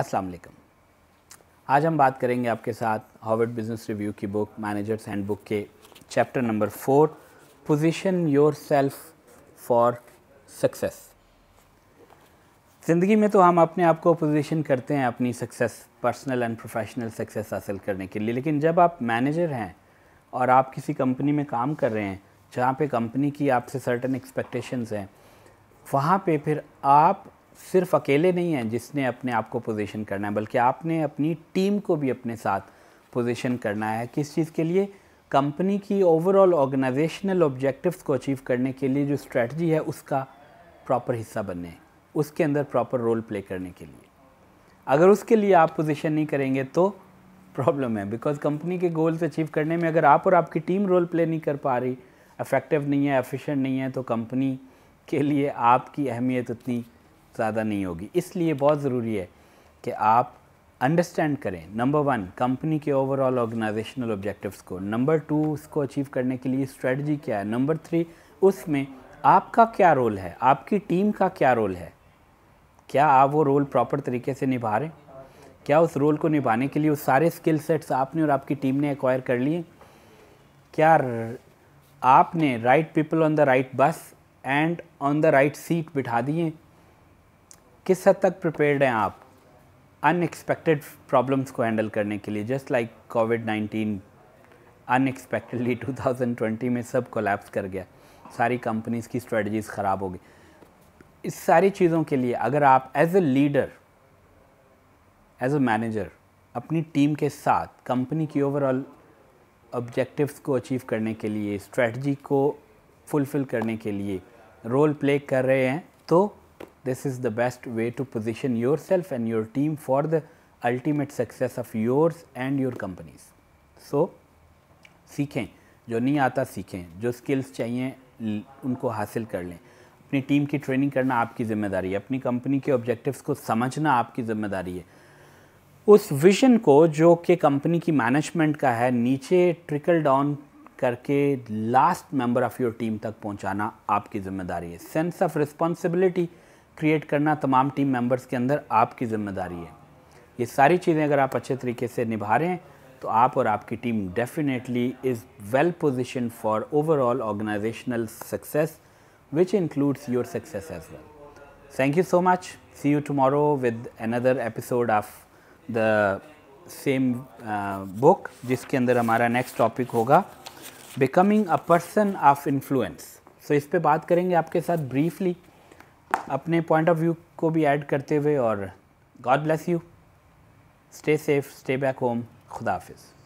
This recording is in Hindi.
अस्सलाम वालेकुम आज हम बात करेंगे आपके साथ हार्वर्ड बिजनेस रिव्यू की बुक मैनेजर्स हैंड बुक के chapter number four position yourself for success ज़िंदगी में तो हम अपने आप को पोजीशन करते हैं अपनी success personal and professional success हासिल करने के लिए लेकिन जब आप मैनेजर हैं और आप किसी कंपनी में काम कर रहे हैं जहाँ पे कंपनी की आपसे सर्टन एक्सपेक्टेशंस हैं वहाँ पे फिर आप सिर्फ अकेले नहीं हैं जिसने अपने आप को पोजीशन करना है बल्कि आपने अपनी टीम को भी अपने साथ पोजीशन करना है किस चीज़ के लिए कंपनी की ओवरऑल ऑर्गेनाइजेशनल ऑब्जेक्टिव्स को अचीव करने के लिए जो स्ट्रेटजी है उसका प्रॉपर हिस्सा बनने उसके अंदर प्रॉपर रोल प्ले करने के लिए अगर उसके लिए आप पोजीशन नहीं करेंगे तो प्रॉब्लम है बिकॉज कंपनी के गोल्स अचीव करने में अगर आप और आपकी टीम रोल प्ले नहीं कर पा रही अफेक्टिव नहीं है एफिशिएंट नहीं है तो कंपनी के लिए आपकी अहमियत उतनी ज़्यादा नहीं होगी इसलिए बहुत ज़रूरी है कि आप अंडरस्टैंड करें नंबर वन कंपनी के ओवरऑल ऑर्गेनाइजेशनल ऑब्जेक्टिव्स को नंबर टू उसको अचीव करने के लिए स्ट्रेटजी क्या है नंबर थ्री उसमें आपका क्या रोल है आपकी टीम का क्या रोल है क्या आप वो रोल प्रॉपर तरीके से निभा रहे हैं क्या उस रोल को निभाने के लिए उस सारे स्किल सेट्स आपने और आपकी टीम ने एक्वायर कर लिए क्या आपने right people on the right bus and on the right seat बिठा दिए किस हद तक प्रिपेयर्ड हैं आप अनएक्सपेक्टेड प्रॉब्लम्स को हैंडल करने के लिए just like COVID nineteen unexpectedly 2020 में सब कोलैप्स कर गया सारी कंपनीज की स्ट्रेटजीज ख़राब हो गई इस सारी चीज़ों के लिए अगर आप as a leader as a manager अपनी टीम के साथ कंपनी की ओवरऑल ऑब्जेक्टिव्स को अचीव करने के लिए स्ट्रेटजी को फुलफ़िल करने के लिए रोल प्ले कर रहे हैं तो this is the best way to position yourself and your team for the ultimate success of yours and your company's so सीखें जो नहीं आता सीखें जो स्किल्स चाहिए उनको हासिल कर लें अपनी टीम की ट्रेनिंग करना आपकी ज़िम्मेदारी है अपनी कंपनी के objectives को समझना आपकी ज़िम्मेदारी है उस विजन को जो कि कंपनी की मैनेजमेंट का है नीचे ट्रिकल डाउन करके last member of your team तक पहुंचाना आपकी ज़िम्मेदारी है सेंस ऑफ रिस्पॉन्सिबिलिटी क्रिएट करना तमाम टीम मेंबर्स के अंदर आपकी ज़िम्मेदारी है ये सारी चीज़ें अगर आप अच्छे तरीके से निभा रहे हैं तो आप और आपकी team definitely is well position for overall organisational success which includes your success as well thank you so much see you tomorrow with another episode of the same book जिसके अंदर हमारा नेक्स्ट टॉपिक होगा becoming a person of influence so इस पर बात करेंगे आपके साथ ब्रीफली अपने पॉइंट ऑफ व्यू को भी ऐड करते हुए और God bless you stay safe stay back home खुदा हाफिज़